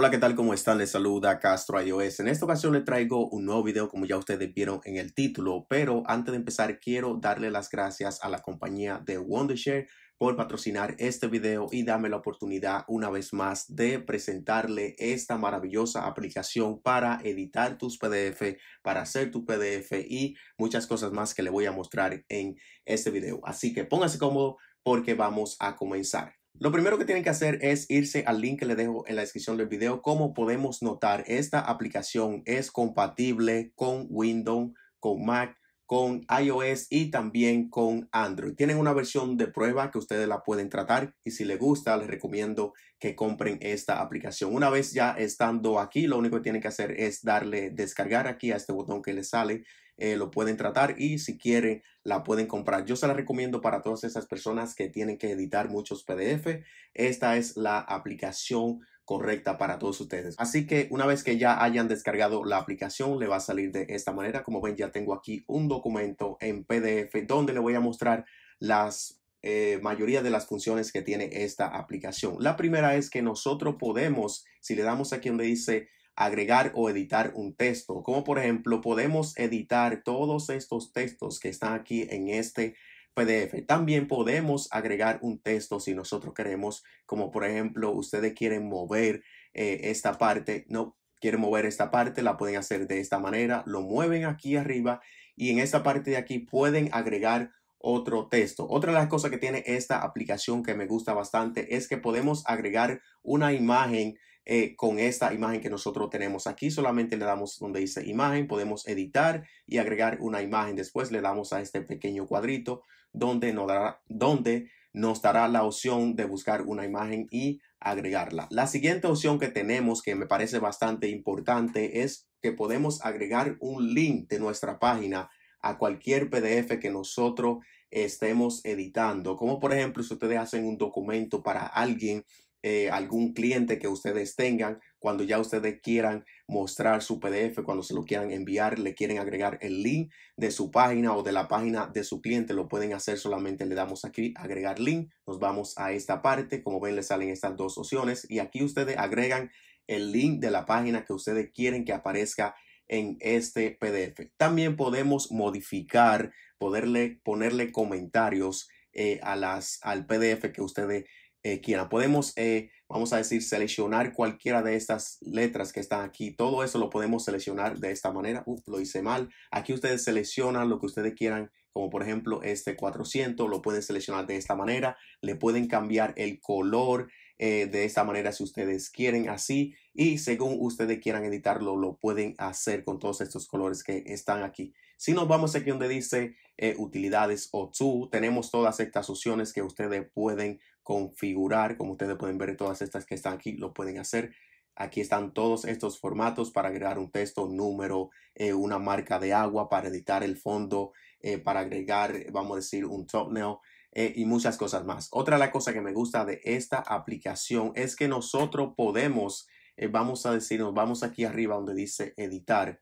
Hola, ¿qué tal? ¿Cómo están? Les saluda Castro iOS. En esta ocasión les traigo un nuevo video como ya ustedes vieron en el título, pero antes de empezar quiero darle las gracias a la compañía de Wondershare por patrocinar este video y darme la oportunidad una vez más de presentarle esta maravillosa aplicación para editar tus PDF, para hacer tu PDF y muchas cosas más que le voy a mostrar en este video. Así que póngase cómodo porque vamos a comenzar. Lo primero que tienen que hacer es irse al link que les dejo en la descripción del video. Como podemos notar, esta aplicación es compatible con Windows, con Mac, con iOS y también con Android. Tienen una versión de prueba que ustedes la pueden tratar y si les gusta les recomiendo que compren esta aplicación. Una vez ya estando aquí, lo único que tienen que hacer es darle descargar aquí a este botón que les sale. Eh, lo pueden tratar y si quieren la pueden comprar. Yo se la recomiendo para todas esas personas que tienen que editar muchos PDF. Esta es la aplicación correcta para todos ustedes. Así que una vez que ya hayan descargado la aplicación, le va a salir de esta manera. Como ven, ya tengo aquí un documento en PDF donde le voy a mostrar las eh, mayoría de las funciones que tiene esta aplicación. La primera es que nosotros podemos, si le damos aquí donde dice agregar o editar un texto, como por ejemplo podemos editar todos estos textos que están aquí en este también podemos agregar un texto si nosotros queremos, como por ejemplo, ustedes quieren mover eh, esta parte, no quieren mover esta parte, la pueden hacer de esta manera, lo mueven aquí arriba y en esta parte de aquí pueden agregar otro texto. Otra de las cosas que tiene esta aplicación que me gusta bastante es que podemos agregar una imagen eh, con esta imagen que nosotros tenemos aquí. Solamente le damos donde dice imagen, podemos editar y agregar una imagen. Después le damos a este pequeño cuadrito donde nos dará, donde nos dará la opción de buscar una imagen y agregarla. La siguiente opción que tenemos que me parece bastante importante es que podemos agregar un link de nuestra página a cualquier PDF que nosotros estemos editando. Como por ejemplo, si ustedes hacen un documento para alguien eh, algún cliente que ustedes tengan, cuando ya ustedes quieran mostrar su PDF, cuando se lo quieran enviar, le quieren agregar el link de su página o de la página de su cliente, lo pueden hacer solamente le damos aquí agregar link, nos vamos a esta parte, como ven le salen estas dos opciones y aquí ustedes agregan el link de la página que ustedes quieren que aparezca en este PDF. También podemos modificar, poderle ponerle comentarios eh, a las, al PDF que ustedes eh, quiera Podemos, eh, vamos a decir, seleccionar cualquiera de estas letras que están aquí. Todo eso lo podemos seleccionar de esta manera. lo hice mal. Aquí ustedes seleccionan lo que ustedes quieran, como por ejemplo este 400, lo pueden seleccionar de esta manera. Le pueden cambiar el color, eh, de esta manera si ustedes quieren así y según ustedes quieran editarlo lo pueden hacer con todos estos colores que están aquí. Si nos vamos aquí donde dice eh, utilidades o Tool, tenemos todas estas opciones que ustedes pueden configurar. Como ustedes pueden ver, todas estas que están aquí lo pueden hacer. Aquí están todos estos formatos para agregar un texto, número, eh, una marca de agua, para editar el fondo, para agregar, vamos a decir, un thumbnail, eh, y muchas cosas más. Otra de las cosas que me gusta de esta aplicación es que nosotros podemos, eh, vamos a decirnos, vamos aquí arriba donde dice editar.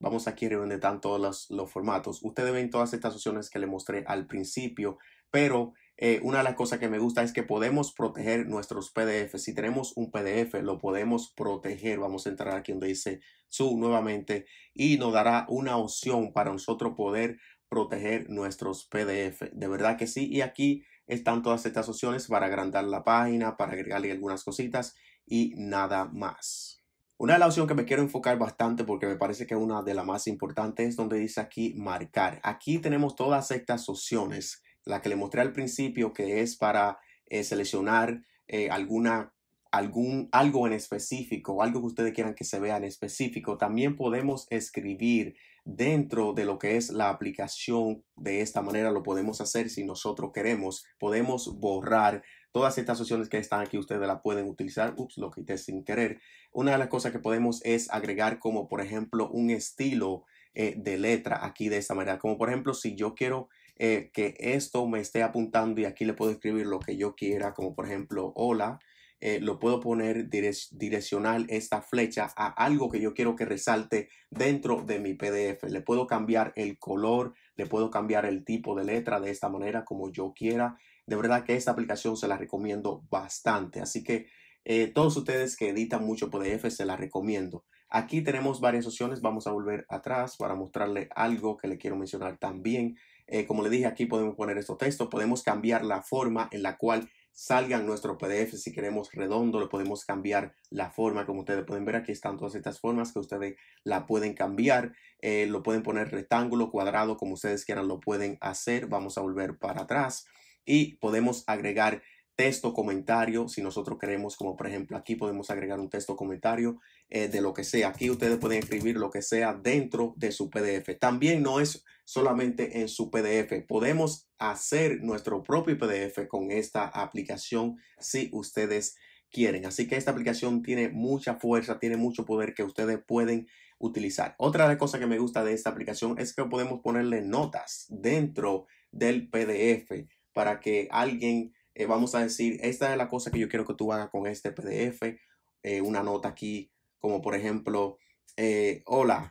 Vamos aquí donde están todos los, formatos. Ustedes ven todas estas opciones que les mostré al principio, pero eh, una de las cosas que me gusta es que podemos proteger nuestros PDF. Si tenemos un PDF, lo podemos proteger. Vamos a entrar aquí donde dice su nuevamente y nos dará una opción para nosotros poder proteger nuestros PDF. De verdad que sí. Y aquí están todas estas opciones para agrandar la página, para agregarle algunas cositas y nada más. Una de las opciones que me quiero enfocar bastante porque me parece que una de las más importantes es donde dice aquí marcar. Aquí tenemos todas estas opciones. La que le mostré al principio que es para eh, seleccionar eh, alguna algún, algo en específico, algo que ustedes quieran que se vea en específico, también podemos escribir dentro de lo que es la aplicación. De esta manera lo podemos hacer si nosotros queremos. Podemos borrar todas estas opciones que están aquí. Ustedes las pueden utilizar. Ups, lo quité sin querer. Una de las cosas que podemos es agregar como por ejemplo un estilo eh, de letra aquí de esta manera. Como por ejemplo si yo quiero eh, que esto me esté apuntando y aquí le puedo escribir lo que yo quiera, como por ejemplo hola eh, lo puedo poner direccional esta flecha a algo que yo quiero que resalte dentro de mi PDF. Le puedo cambiar el color, le puedo cambiar el tipo de letra de esta manera como yo quiera. De verdad que esta aplicación se la recomiendo bastante. Así que eh, todos ustedes que editan mucho PDF se la recomiendo. Aquí tenemos varias opciones. Vamos a volver atrás para mostrarle algo que le quiero mencionar también. Eh, como le dije, aquí podemos poner estos textos. Podemos cambiar la forma en la cual salgan nuestro PDF si queremos redondo, lo podemos cambiar la forma, como ustedes pueden ver aquí están todas estas formas que ustedes la pueden cambiar, eh, lo pueden poner rectángulo, cuadrado, como ustedes quieran lo pueden hacer, vamos a volver para atrás y podemos agregar texto comentario, si nosotros queremos, como por ejemplo aquí podemos agregar un texto comentario eh, de lo que sea, aquí ustedes pueden escribir lo que sea dentro de su PDF, también no es solamente en su PDF. Podemos hacer nuestro propio PDF con esta aplicación si ustedes quieren. Así que esta aplicación tiene mucha fuerza, tiene mucho poder que ustedes pueden utilizar. Otra de cosas que me gusta de esta aplicación es que podemos ponerle notas dentro del PDF para que alguien, eh, vamos a decir, esta es la cosa que yo quiero que tú hagas con este PDF. Eh, una nota aquí, como por ejemplo, eh, hola,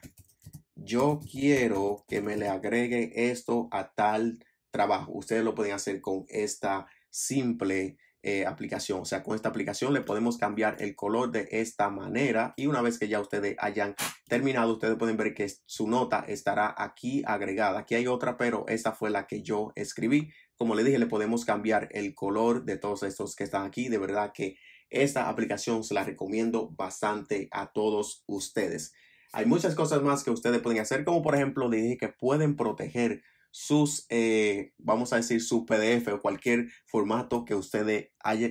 yo quiero que me le agregue esto a tal trabajo. Ustedes lo pueden hacer con esta simple eh, aplicación. O sea, con esta aplicación le podemos cambiar el color de esta manera. Y una vez que ya ustedes hayan terminado, ustedes pueden ver que su nota estará aquí agregada. Aquí hay otra, pero esta fue la que yo escribí. Como le dije, le podemos cambiar el color de todos estos que están aquí. De verdad que esta aplicación se la recomiendo bastante a todos ustedes. Hay muchas cosas más que ustedes pueden hacer, como por ejemplo le dije que pueden proteger sus, eh, vamos a decir, su PDF o cualquier formato que ustedes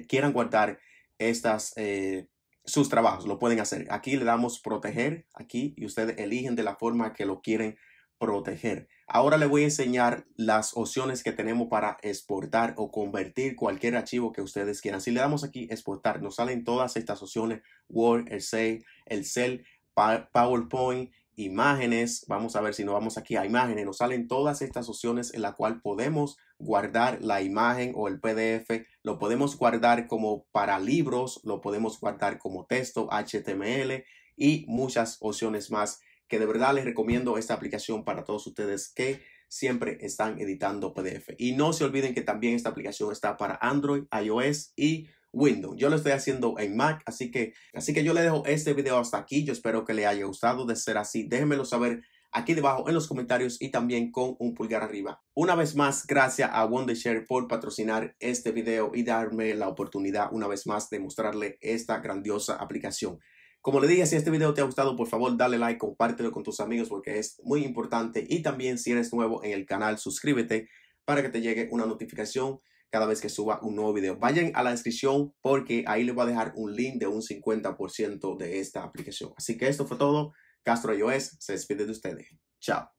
quieran guardar estas, eh, sus trabajos, lo pueden hacer. Aquí le damos proteger, aquí, y ustedes eligen de la forma que lo quieren proteger. Ahora le voy a enseñar las opciones que tenemos para exportar o convertir cualquier archivo que ustedes quieran. Si le damos aquí exportar, nos salen todas estas opciones, Word, Excel, Excel PowerPoint, imágenes. Vamos a ver si nos vamos aquí a imágenes. Nos salen todas estas opciones en la cual podemos guardar la imagen o el PDF. Lo podemos guardar como para libros, lo podemos guardar como texto, HTML y muchas opciones más que de verdad les recomiendo esta aplicación para todos ustedes que siempre están editando PDF. Y no se olviden que también esta aplicación está para Android, iOS y yo lo estoy haciendo en Mac, así que, así que yo le dejo este video hasta aquí. Yo espero que le haya gustado. De ser así, déjenmelo saber aquí debajo en los comentarios y también con un pulgar arriba. Una vez más, gracias a Wondershare por patrocinar este video y darme la oportunidad una vez más de mostrarle esta grandiosa aplicación. Como le dije, si este video te ha gustado, por favor dale like, compártelo con tus amigos porque es muy importante. Y también si eres nuevo en el canal, suscríbete para que te llegue una notificación cada vez que suba un nuevo video. Vayan a la descripción porque ahí les voy a dejar un link de un 50% de esta aplicación. Así que esto fue todo. Castro iOS se despide de ustedes. Chao.